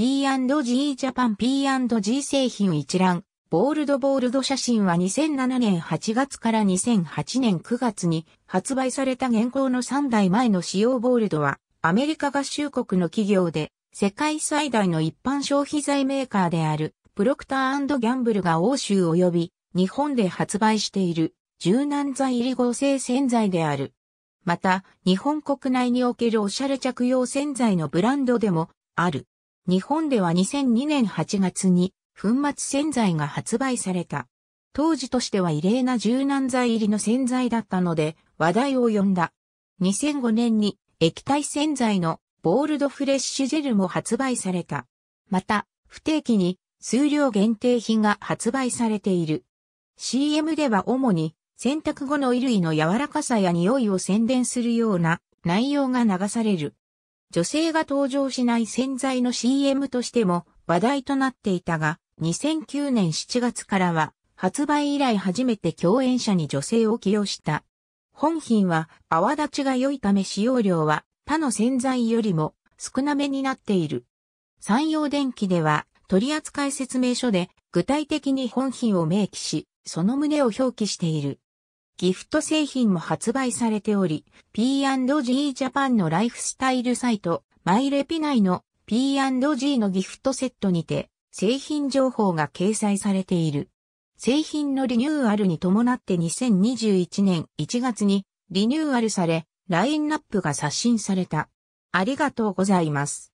P&G ジャパン P&G 製品一覧、ボールドボールド写真は2007年8月から2008年9月に発売された現行の3代前の使用ボールドは、アメリカ合衆国の企業で、世界最大の一般消費財メーカーである、プロクターギャンブルが欧州及び、日本で発売している、柔軟剤入り合成洗剤である。また、日本国内におけるおしゃれ着用洗剤のブランドでも、ある。日本では2002年8月に粉末洗剤が発売された。当時としては異例な柔軟剤入りの洗剤だったので話題を呼んだ。2005年に液体洗剤のボールドフレッシュジェルも発売された。また、不定期に数量限定品が発売されている。CM では主に洗濯後の衣類の柔らかさや匂いを宣伝するような内容が流される。女性が登場しない洗剤の CM としても話題となっていたが、2009年7月からは発売以来初めて共演者に女性を起用した。本品は泡立ちが良いため使用量は他の洗剤よりも少なめになっている。山陽電機では取扱説明書で具体的に本品を明記し、その旨を表記している。ギフト製品も発売されており、P&G ジャパンのライフスタイルサイト、マイレピ内の P&G のギフトセットにて、製品情報が掲載されている。製品のリニューアルに伴って2021年1月にリニューアルされ、ラインナップが刷新された。ありがとうございます。